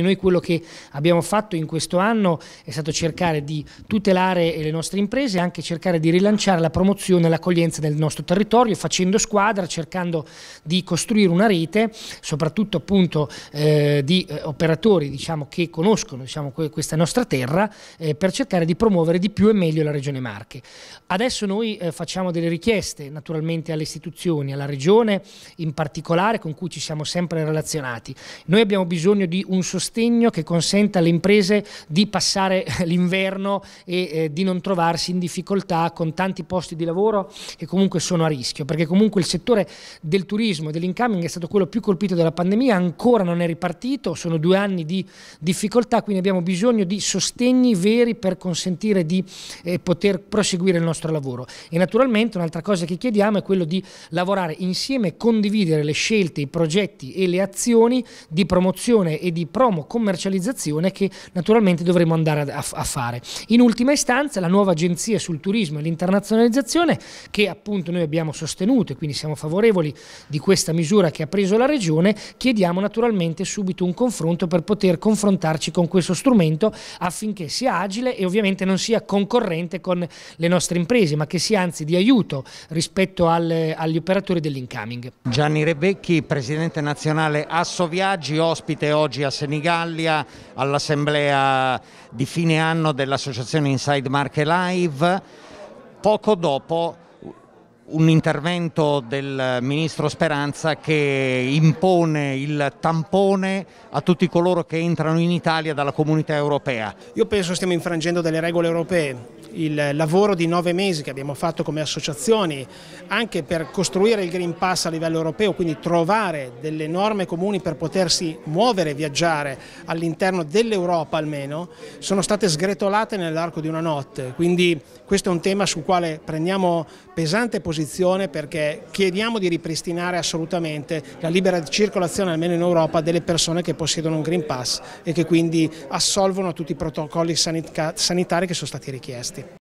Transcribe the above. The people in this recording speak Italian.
Noi quello che abbiamo fatto in questo anno è stato cercare di tutelare le nostre imprese e anche cercare di rilanciare la promozione e l'accoglienza del nostro territorio facendo squadra, cercando di costruire una rete, soprattutto appunto eh, di eh, operatori diciamo, che conoscono diciamo, questa nostra terra eh, per cercare di promuovere di più e meglio la Regione Marche. Adesso noi eh, facciamo delle richieste naturalmente alle istituzioni, alla Regione in particolare con cui ci siamo sempre relazionati. Noi abbiamo bisogno di un sostegno sostegno che consenta alle imprese di passare l'inverno e eh, di non trovarsi in difficoltà con tanti posti di lavoro che comunque sono a rischio, perché comunque il settore del turismo e dell'incoming è stato quello più colpito dalla pandemia, ancora non è ripartito, sono due anni di difficoltà, quindi abbiamo bisogno di sostegni veri per consentire di eh, poter proseguire il nostro lavoro. E naturalmente un'altra cosa che chiediamo è quello di lavorare insieme, condividere le scelte, i progetti e le azioni di promozione e di promozione diciamo, commercializzazione che naturalmente dovremo andare a, a, fare. In ultima istanza la nuova agenzia sul turismo e l'internazionalizzazione che appunto noi abbiamo sostenuto e quindi siamo favorevoli di questa misura che ha preso la Regione, chiediamo naturalmente subito un confronto per poter confrontarci con questo strumento affinché sia agile e ovviamente non sia concorrente con le nostre imprese, ma che sia anzi di aiuto rispetto al, agli operatori dell'incoming. Gianni Rebecchi, Presidente nazionale Asso Viaggi, ospite oggi a Senigallia. Gallia all'assemblea di fine anno dell'associazione Inside Market Live. Poco dopo un intervento del ministro Speranza che impone il tampone a tutti coloro che entrano in Italia dalla comunità europea. Io penso stiamo infrangendo delle regole europee. Il lavoro di nove mesi che abbiamo fatto come associazioni anche per costruire il Green Pass a livello europeo, quindi trovare delle norme comuni per potersi muovere e viaggiare all'interno dell'Europa almeno, sono state sgretolate nell'arco di una notte. Quindi questo è un tema sul quale prendiamo pesante posizione posizione perché chiediamo di ripristinare assolutamente la libera circolazione, almeno in Europa, delle persone che possiedono un Green Pass e che quindi assolvono tutti i protocolli sanitari che sono stati richiesti.